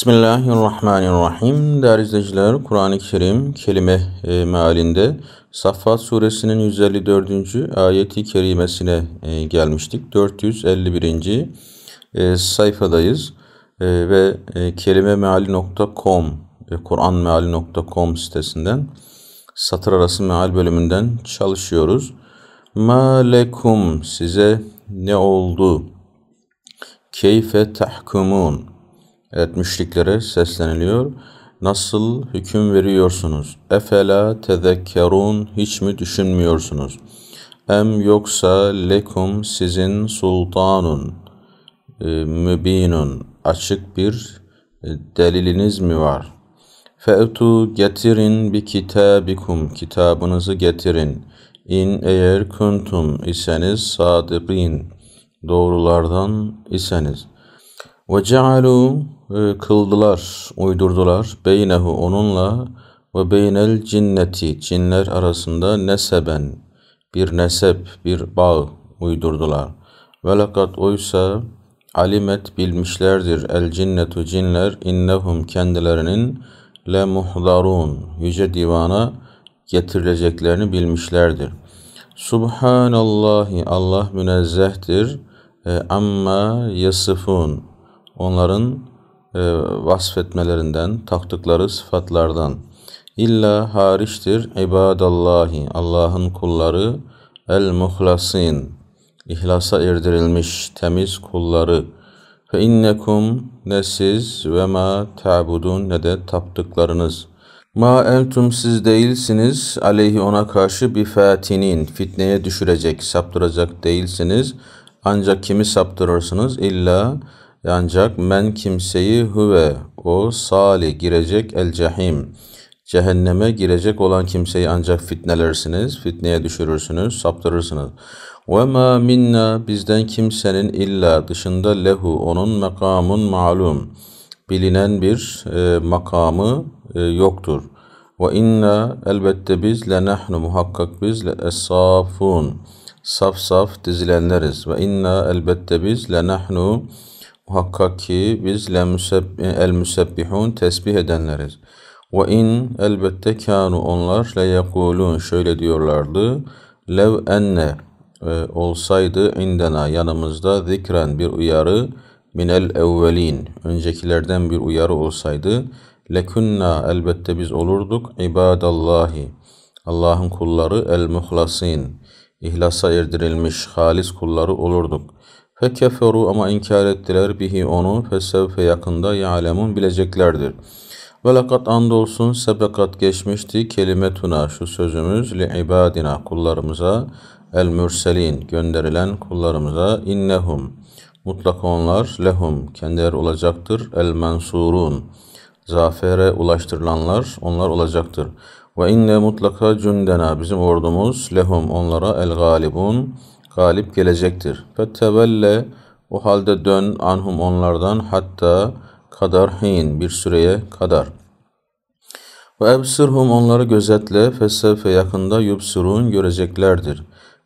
Bismillahirrahmanirrahim. Değerli izleyiciler, Kur'an-ı Kerim kelime e, mealinde Saffat suresinin 154. ayeti kerimesine e, gelmiştik. 451. E, sayfadayız e, ve e, kelimemeali.com e, kur'anmeali.com sitesinden satır arası meal bölümünden çalışıyoruz. Malekum, size ne oldu? Keyfe tahkumun Evet müşriklere sesleniliyor. Nasıl hüküm veriyorsunuz? Efela tezekkerun hiç mi düşünmüyorsunuz? Em yoksa lekum sizin sultanun e, mübinun açık bir e, deliliniz mi var? Fe'tu getirin bir kitabikum kitabınızı getirin. İn eğer kuntum iseniz sadikin doğrulardan iseniz. Ve cealu kıldılar, uydurdular beynehu onunla ve beynel cinneti cinler arasında neseben bir nesep, bir bağ uydurdular. Ve lakat oysa alimet bilmişlerdir el cinnetu cinler innehum kendilerinin le muhdarun yüce divana getirileceklerini bilmişlerdir. Subhanallahi Allah münezzehtir e, amma yasifun onların e, vasfetmelerinden, taktıkları sıfatlardan illa hariçtir ibadallahi Allah'ın kulları el muhlasin ihlasa erdirilmiş temiz kulları fe innekum ne siz ve ma ta'budun ne de taptıklarınız ma entum siz değilsiniz aleyhi ona karşı bir fatinin fitneye düşürecek saptıracak değilsiniz ancak kimi saptırırsınız illa ancak men kimseyi huve o sali girecek el cehim cehenneme girecek olan kimseyi ancak fitnelersiniz, fitneye düşürürsünüz, saptırırsınız. Ve ma minna bizden kimsenin illa dışında lehu onun makamun malum bilinen bir e, makamı e, yoktur. Ve inna elbette biz le nahnu muhakkak biz le esafun saf saf dizilenleriz. Ve inna elbette biz le nahnu muhakkak ki biz el müsebbihun tesbih edenleriz. Ve in elbette kânu onlar le yekulun şöyle diyorlardı. Lev enne e, olsaydı indena yanımızda zikren bir uyarı minel evvelin öncekilerden bir uyarı olsaydı lekunna elbette biz olurduk ibadallahi Allah'ın kulları el muhlasin ihlasa erdirilmiş halis kulları olurduk. Fekeferu ama inkar ettiler bihi onu fesevfe yakında ya'lemun bileceklerdir. Ve lakat andolsun sebekat geçmişti kelimetuna şu sözümüz li ibadina kullarımıza el mürselin gönderilen kullarımıza innehum mutlaka onlar lehum kendileri olacaktır el mensurun zafere ulaştırılanlar onlar olacaktır. Ve inne mutlaka cündena bizim ordumuz lehum onlara el galibun galip gelecektir. Fettevelle o halde dön anhum onlardan hatta kadar hin bir süreye kadar. Ve ebsirhum onları gözetle fessefe yakında yubsurun göreceklerdir.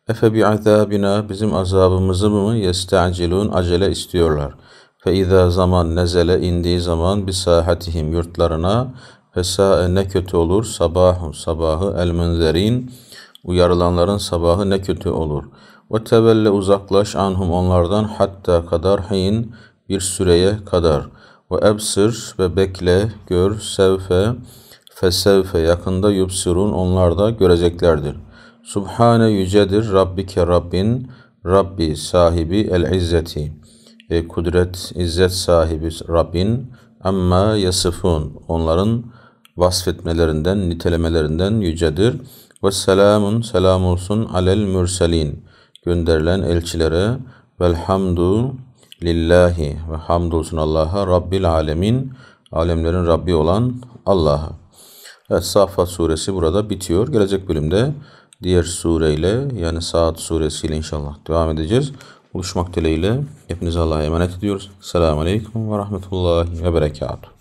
Efe bi azabina bizim azabımızı mı yestacilun acele istiyorlar. Fe izâ zaman nezele indiği zaman bi sahatihim yurtlarına fesae ne kötü olur sabahum sabahı el menzerin Uyarılanların sabahı ne kötü olur. Ve tevelle uzaklaş anhum onlardan hatta kadar hin bir süreye kadar. Ve ebsir ve bekle, gör, sevfe, fesevfe yakında yubsirun onlar da göreceklerdir. Subhane yücedir Rabbike Rabbin, Rabbi sahibi el-izzeti. E, kudret, izzet sahibi Rabbin, amma yasıfun onların vasfetmelerinden, nitelemelerinden yücedir. Ve selamun selam olsun alel mürselin. Gönderilen elçilere velhamdu lillahi ve hamdolsun Allah'a Rabbil alemin. Alemlerin Rabbi olan Allah'a. Evet Saffat suresi burada bitiyor. Gelecek bölümde diğer sureyle yani Saat suresiyle inşallah devam edeceğiz. Buluşmak dileğiyle hepinize Allah'a emanet ediyoruz. Selamun Aleyküm ve Rahmetullahi ve Berekatuhu.